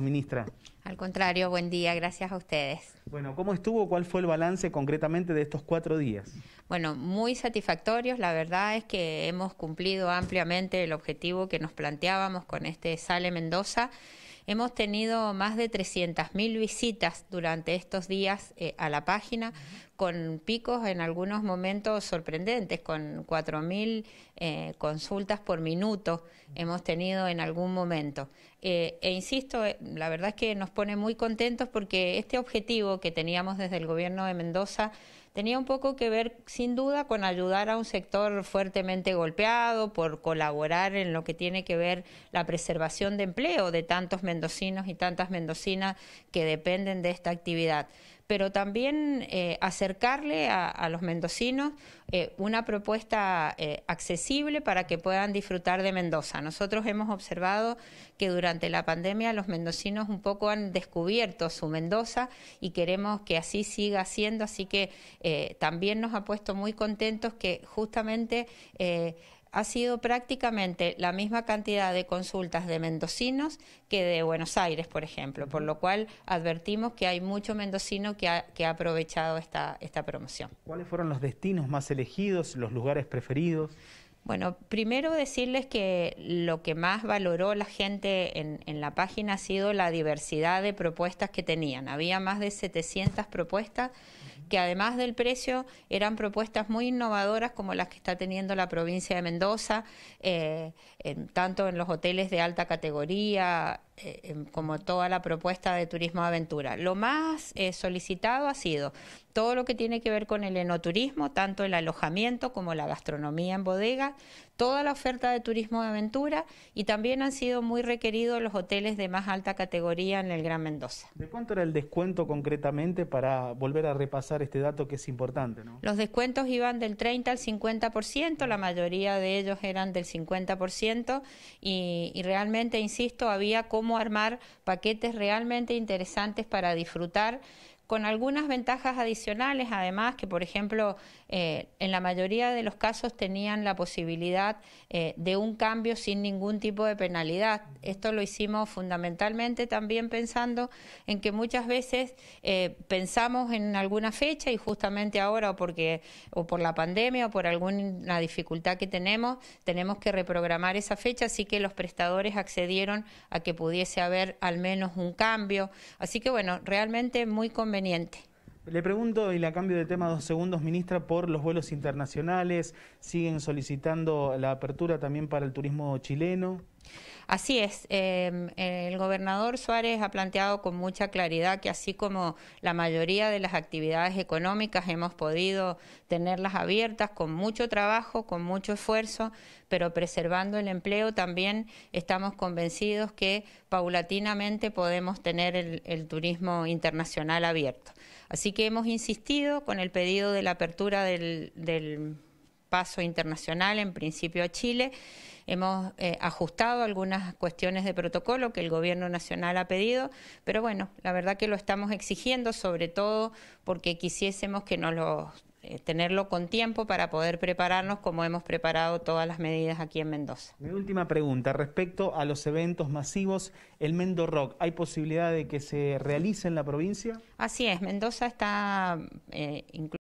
ministra. Al contrario, buen día, gracias a ustedes. Bueno, ¿cómo estuvo? ¿Cuál fue el balance concretamente de estos cuatro días? Bueno, muy satisfactorios. La verdad es que hemos cumplido ampliamente el objetivo que nos planteábamos con este Sale Mendoza. Hemos tenido más de mil visitas durante estos días eh, a la página, con picos en algunos momentos sorprendentes, con 4.000 mil eh, consultas por minuto hemos tenido en algún momento. Eh, e insisto, la verdad es que nos pone muy contentos porque este objetivo que teníamos desde el gobierno de Mendoza, tenía un poco que ver, sin duda, con ayudar a un sector fuertemente golpeado, por colaborar en lo que tiene que ver la preservación de empleo de tantos mendocinos y tantas mendocinas que dependen de esta actividad pero también eh, acercarle a, los mendocinos eh, una propuesta eh, accesible para que puedan disfrutar de Mendoza. Nosotros hemos observado que durante la pandemia los mendocinos un poco han descubierto su Mendoza y queremos que así siga siendo, así que también nos ha puesto muy contentos que justamente ha sido prácticamente la misma cantidad de consultas de mendocinos que de Buenos Aires, por ejemplo, por lo cual advertimos que hay mucho mendocino que ha, aprovechado esta, esta promoción. ¿Cuáles fueron los destinos más elegidos, los lugares preferidos? Bueno, primero decirles que lo que más valoró la gente en, la página ha sido la diversidad de propuestas que tenían. Había más de 700 propuestas que además del precio eran propuestas muy innovadoras como las que está teniendo la provincia de Mendoza, eh, tanto en los hoteles de alta categoría, eh, como toda la propuesta de turismo de aventura. Lo más eh, solicitado ha sido todo lo que tiene que ver con el enoturismo, tanto el alojamiento como la gastronomía en bodega, toda la oferta de turismo de aventura y también han sido muy requeridos los hoteles de más alta categoría en el Gran Mendoza. ¿De cuánto era el descuento concretamente para volver a repasar este dato que es importante? Los descuentos iban del 30 al 50%, la mayoría de ellos eran del 50% y, y realmente, insisto, había como cómo armar paquetes realmente interesantes para disfrutar con algunas ventajas adicionales, además que, por ejemplo, eh, en la mayoría de los casos tenían la posibilidad eh, de un cambio sin ningún tipo de penalidad. Esto lo hicimos fundamentalmente también pensando en que muchas veces eh, pensamos en alguna fecha y justamente ahora o porque o por la pandemia o por alguna dificultad que tenemos, tenemos que reprogramar esa fecha, así que los prestadores accedieron a que pudiese haber al menos un cambio. Así que bueno, realmente muy conveniente le pregunto, y la cambio de tema dos segundos, ministra, por los vuelos internacionales. ¿Siguen solicitando la apertura también para el turismo chileno? Así es, em, el gobernador Suárez ha planteado con mucha claridad que así como la mayoría de las actividades económicas hemos podido tenerlas abiertas con mucho trabajo, con mucho esfuerzo, pero preservando el empleo también estamos convencidos que paulatinamente podemos tener el, turismo internacional abierto. Así que hemos insistido con el pedido de la apertura del paso internacional, en principio a Chile. Hemos eh, ajustado algunas cuestiones de protocolo que el Gobierno Nacional ha pedido, pero bueno, la verdad que lo estamos exigiendo, sobre todo porque quisiésemos que nos lo eh, tenerlo con tiempo para poder prepararnos como hemos preparado todas las medidas aquí en Mendoza. Mi última pregunta, respecto a los eventos masivos, el Mendo Rock, ¿hay posibilidad de que se realice en la provincia? Así es, Mendoza está eh, incluso